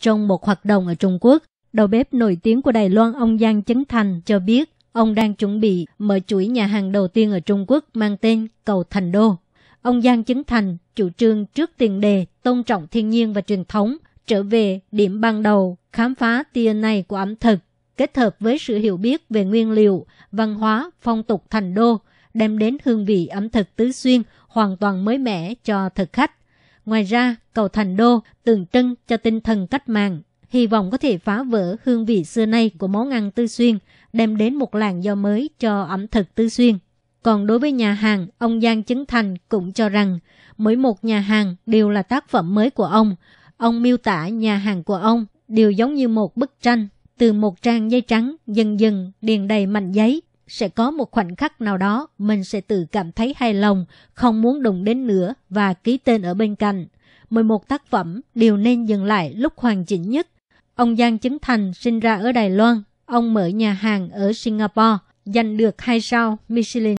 Trong một hoạt động ở Trung Quốc, đầu bếp nổi tiếng của Đài Loan ông Giang Chấn Thành cho biết ông đang chuẩn bị mở chuỗi nhà hàng đầu tiên ở Trung Quốc mang tên Cầu Thành Đô. Ông Giang Chấn Thành chủ trương trước tiền đề tôn trọng thiên nhiên và truyền thống, trở về điểm ban đầu khám phá tia này của ẩm thực, kết hợp với sự hiểu biết về nguyên liệu, văn hóa, phong tục thành đô, đem đến hương vị ẩm thực tứ xuyên hoàn toàn mới mẻ cho thực khách. Ngoài ra, cầu Thành Đô tượng trưng cho tinh thần cách mạng, hy vọng có thể phá vỡ hương vị xưa nay của món ăn Tư Xuyên, đem đến một làn gió mới cho ẩm thực Tư Xuyên. Còn đối với nhà hàng, ông Giang Chứng Thành cũng cho rằng mỗi một nhà hàng đều là tác phẩm mới của ông. Ông miêu tả nhà hàng của ông đều giống như một bức tranh từ một trang giấy trắng dần dần điền đầy mảnh giấy sẽ có một khoảnh khắc nào đó mình sẽ tự cảm thấy hài lòng, không muốn đụng đến nữa và ký tên ở bên cạnh. 11 tác phẩm đều nên dừng lại lúc hoàn chỉnh nhất. Ông Giang Chứng Thành sinh ra ở Đài Loan, ông mở nhà hàng ở Singapore, giành được hai sao Michelin.